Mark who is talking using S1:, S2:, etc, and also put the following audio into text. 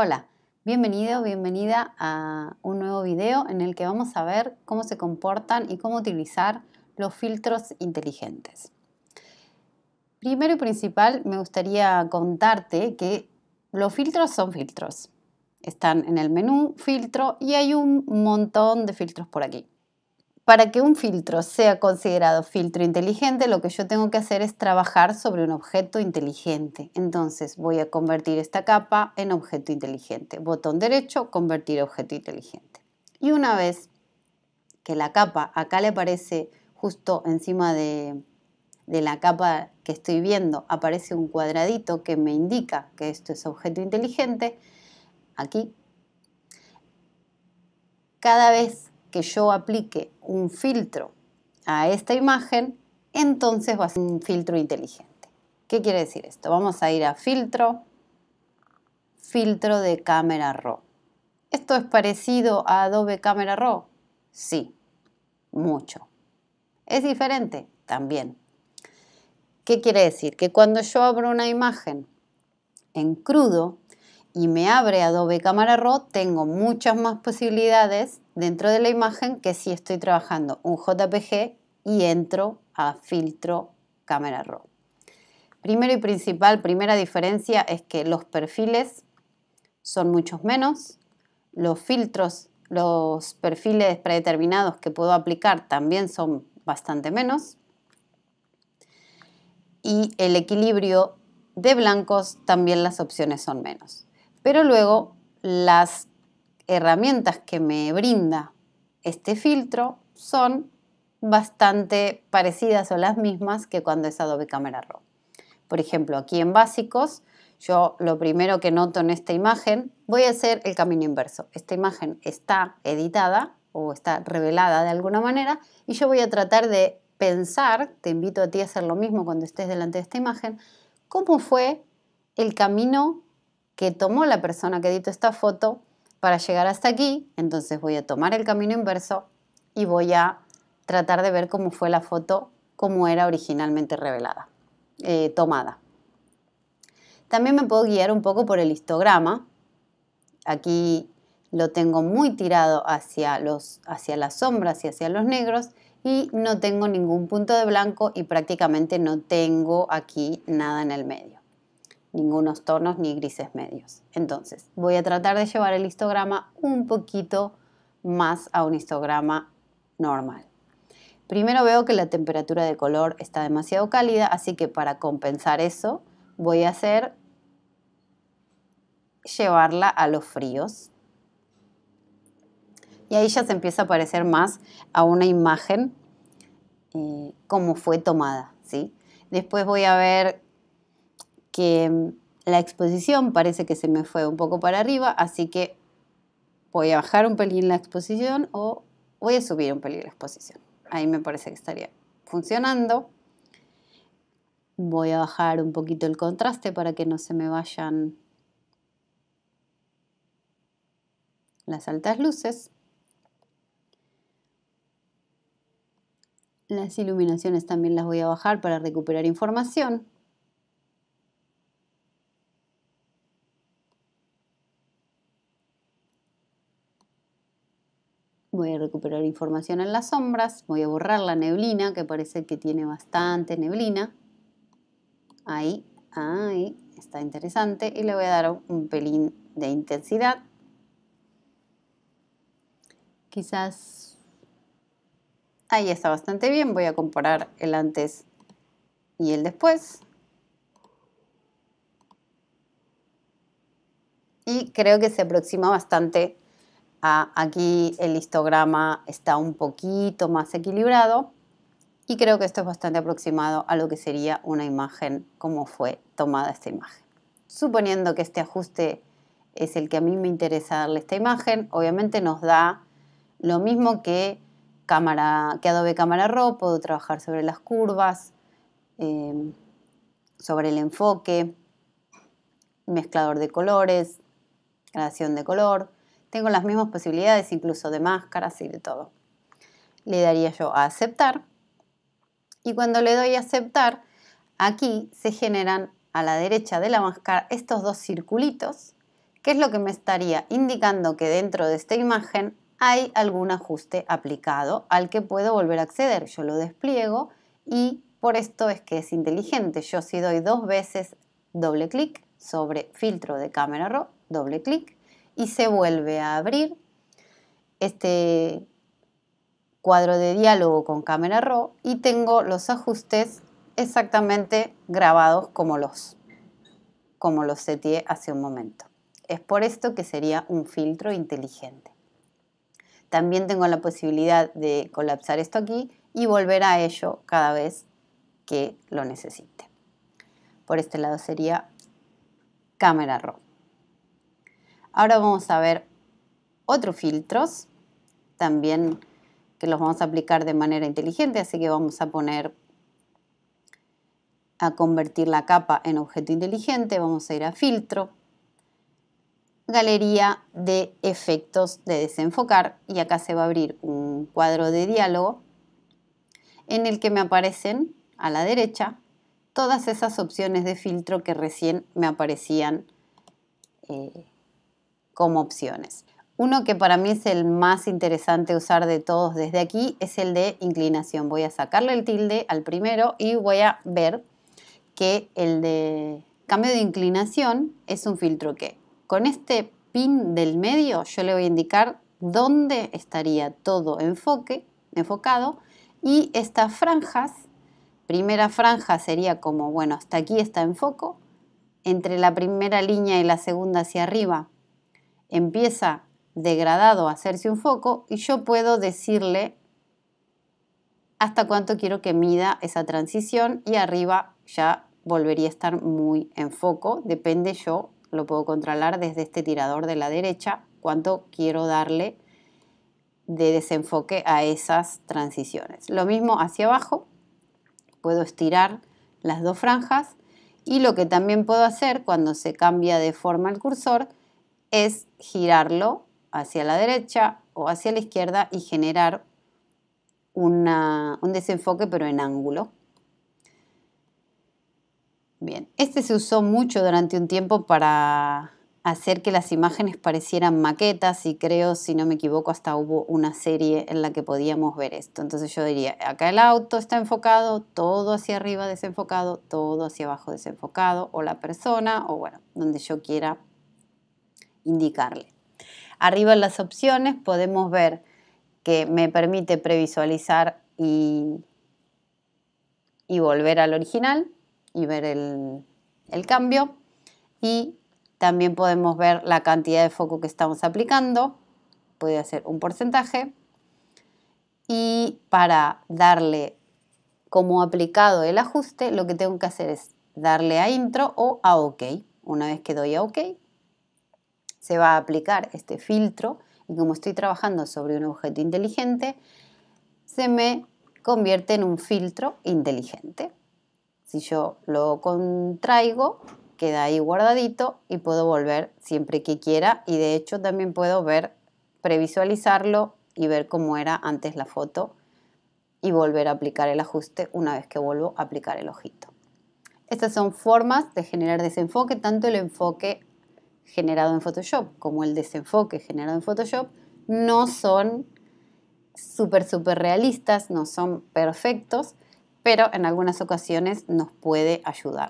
S1: Hola, bienvenido, bienvenida a un nuevo video en el que vamos a ver cómo se comportan y cómo utilizar los filtros inteligentes. Primero y principal, me gustaría contarte que los filtros son filtros. Están en el menú filtro y hay un montón de filtros por aquí. Para que un filtro sea considerado filtro inteligente, lo que yo tengo que hacer es trabajar sobre un objeto inteligente. Entonces voy a convertir esta capa en objeto inteligente. Botón derecho, convertir objeto inteligente. Y una vez que la capa acá le aparece justo encima de, de la capa que estoy viendo, aparece un cuadradito que me indica que esto es objeto inteligente. Aquí. Cada vez que yo aplique un filtro a esta imagen, entonces va a ser un filtro inteligente. ¿Qué quiere decir esto? Vamos a ir a filtro, filtro de cámara RAW. ¿Esto es parecido a Adobe Camera Raw? Sí, mucho. ¿Es diferente? También. ¿Qué quiere decir? Que cuando yo abro una imagen en crudo, y me abre Adobe Camera Raw, tengo muchas más posibilidades dentro de la imagen que si estoy trabajando un JPG y entro a filtro Camera Raw. Primero y principal, primera diferencia es que los perfiles son muchos menos, los filtros, los perfiles predeterminados que puedo aplicar también son bastante menos y el equilibrio de blancos también las opciones son menos. Pero luego las herramientas que me brinda este filtro son bastante parecidas o las mismas que cuando es Adobe Camera Raw. Por ejemplo, aquí en básicos, yo lo primero que noto en esta imagen, voy a hacer el camino inverso. Esta imagen está editada o está revelada de alguna manera y yo voy a tratar de pensar, te invito a ti a hacer lo mismo cuando estés delante de esta imagen, cómo fue el camino que tomó la persona que editó esta foto para llegar hasta aquí, entonces voy a tomar el camino inverso y voy a tratar de ver cómo fue la foto, como era originalmente revelada, eh, tomada. También me puedo guiar un poco por el histograma. Aquí lo tengo muy tirado hacia, los, hacia las sombras y hacia los negros y no tengo ningún punto de blanco y prácticamente no tengo aquí nada en el medio ningunos tonos ni grises medios. Entonces, voy a tratar de llevar el histograma un poquito más a un histograma normal. Primero veo que la temperatura de color está demasiado cálida, así que para compensar eso voy a hacer llevarla a los fríos. Y ahí ya se empieza a parecer más a una imagen eh, como fue tomada. ¿sí? Después voy a ver que la exposición parece que se me fue un poco para arriba, así que voy a bajar un pelín la exposición o voy a subir un pelín la exposición. Ahí me parece que estaría funcionando. Voy a bajar un poquito el contraste para que no se me vayan las altas luces. Las iluminaciones también las voy a bajar para recuperar información. recuperar información en las sombras, voy a borrar la neblina, que parece que tiene bastante neblina. Ahí, ahí, está interesante. Y le voy a dar un pelín de intensidad. Quizás ahí está bastante bien. Voy a comparar el antes y el después. Y creo que se aproxima bastante Ah, aquí el histograma está un poquito más equilibrado y creo que esto es bastante aproximado a lo que sería una imagen como fue tomada esta imagen. Suponiendo que este ajuste es el que a mí me interesa darle esta imagen, obviamente nos da lo mismo que, cámara, que Adobe Cámara Raw, puedo trabajar sobre las curvas, em, sobre el enfoque, mezclador de colores, creación de color, tengo las mismas posibilidades, incluso de máscaras y de todo. Le daría yo a aceptar. Y cuando le doy a aceptar, aquí se generan a la derecha de la máscara estos dos circulitos, que es lo que me estaría indicando que dentro de esta imagen hay algún ajuste aplicado al que puedo volver a acceder. Yo lo despliego y por esto es que es inteligente. Yo si doy dos veces doble clic sobre filtro de cámara RAW, doble clic, y se vuelve a abrir. Este cuadro de diálogo con cámara RAW y tengo los ajustes exactamente grabados como los como los seteé hace un momento. Es por esto que sería un filtro inteligente. También tengo la posibilidad de colapsar esto aquí y volver a ello cada vez que lo necesite. Por este lado sería cámara RAW. Ahora vamos a ver otros filtros, también que los vamos a aplicar de manera inteligente, así que vamos a poner a convertir la capa en objeto inteligente, vamos a ir a filtro, galería de efectos de desenfocar y acá se va a abrir un cuadro de diálogo en el que me aparecen a la derecha todas esas opciones de filtro que recién me aparecían eh, como opciones. Uno que para mí es el más interesante usar de todos desde aquí es el de inclinación. Voy a sacarle el tilde al primero y voy a ver que el de cambio de inclinación es un filtro que con este pin del medio yo le voy a indicar dónde estaría todo enfoque, enfocado y estas franjas, primera franja sería como, bueno, hasta aquí está en foco, entre la primera línea y la segunda hacia arriba empieza degradado a hacerse un foco y yo puedo decirle hasta cuánto quiero que mida esa transición y arriba ya volvería a estar muy en foco. Depende yo, lo puedo controlar desde este tirador de la derecha, cuánto quiero darle de desenfoque a esas transiciones. Lo mismo hacia abajo, puedo estirar las dos franjas y lo que también puedo hacer cuando se cambia de forma el cursor es girarlo hacia la derecha o hacia la izquierda y generar un desenfoque pero en ángulo. Bien, este se usó mucho durante un tiempo para hacer que las imágenes parecieran maquetas y creo, si no me equivoco, hasta hubo una serie en la que podíamos ver esto. Entonces yo diría, acá el auto está enfocado, todo hacia arriba desenfocado, todo hacia abajo desenfocado, o la persona, o bueno, donde yo quiera indicarle. Arriba en las opciones podemos ver que me permite previsualizar y, volver al original y ver el, cambio. Y también podemos ver la cantidad de foco que estamos aplicando. Puede hacer un porcentaje. Y para darle como aplicado el ajuste, lo que tengo que hacer es darle a intro o a OK. Una vez que doy a OK, se va a aplicar este filtro y como estoy trabajando sobre un objeto inteligente, se me convierte en un filtro inteligente. Si yo lo contraigo, queda ahí guardadito y puedo volver siempre que quiera y de hecho también puedo ver, previsualizarlo y ver cómo era antes la foto y volver a aplicar el ajuste una vez que vuelvo a aplicar el ojito. Estas son formas de generar desenfoque, tanto el enfoque generado en Photoshop, como el desenfoque generado en Photoshop, no son súper, súper realistas, no son perfectos, pero en algunas ocasiones nos puede ayudar.